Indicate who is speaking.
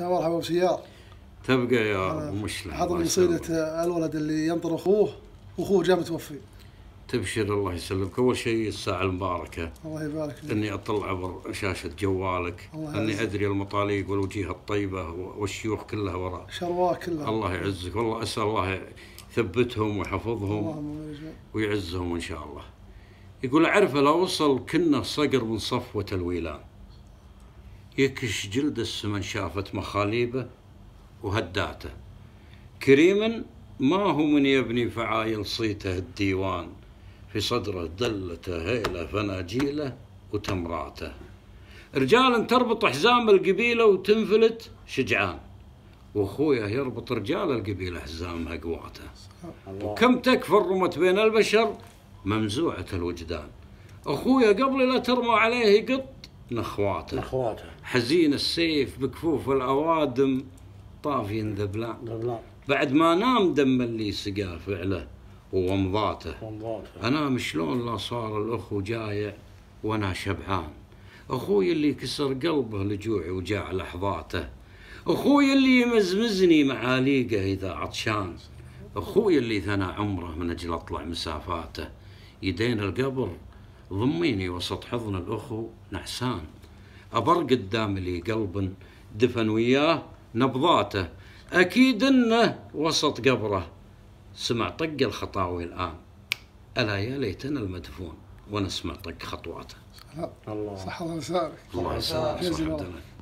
Speaker 1: يا مرحبا بسيار تبقى يا ابو مشلح هذا قصيده الولد اللي ينطر اخوه واخوه جاء متوفي تبشر الله يسلمك اول شيء الساعه المباركه الله يبارك فيك اني اطلع عبر شاشه جوالك الله اني ادري المطاليق والوجيه الطيبه والشيوخ كلها وراء شرواء كلها الله يعزك والله اسال الله يثبتهم ويحفظهم ويعزهم ان شاء الله يقول اعرفه لو وصل كنا صقر من صفوه الويلان يكش جلد السمن شافت مخاليبه وهداته كريما ما هو من يبني فعايل صيته الديوان في صدره دلته هيله فناجيله وتمراته رجال تربط حزام القبيله وتنفلت شجعان واخويا يربط رجال القبيله حزامها قواته وكم تكفى رمت بين البشر ممزوعه الوجدان اخويا قبل لا ترمى عليه قط نخواته نخواته حزين السيف بكفوف الأوادم طاف ينذبلع بعد ما نام دم اللي سقى فعله وومضاته انا مشلون لا صار الأخو جايع وأنا شبعان أخوي اللي كسر قلبه لجوع وجاع لحظاته أخوي اللي يمزمزني معاليقه إذا عطشان أخوي اللي ثنى عمره من أجل أطلع مسافاته يدين القبر ضميني وسط حضن الأخو نعسان أبر قدام لي قلب دفن وياه نبضاته أكيد إنه وسط قبره سمع طق الخطاوي الآن ألا يا ليتنا المدفون ونسمع طق خطواته الله صح الله يسارك الله يسارك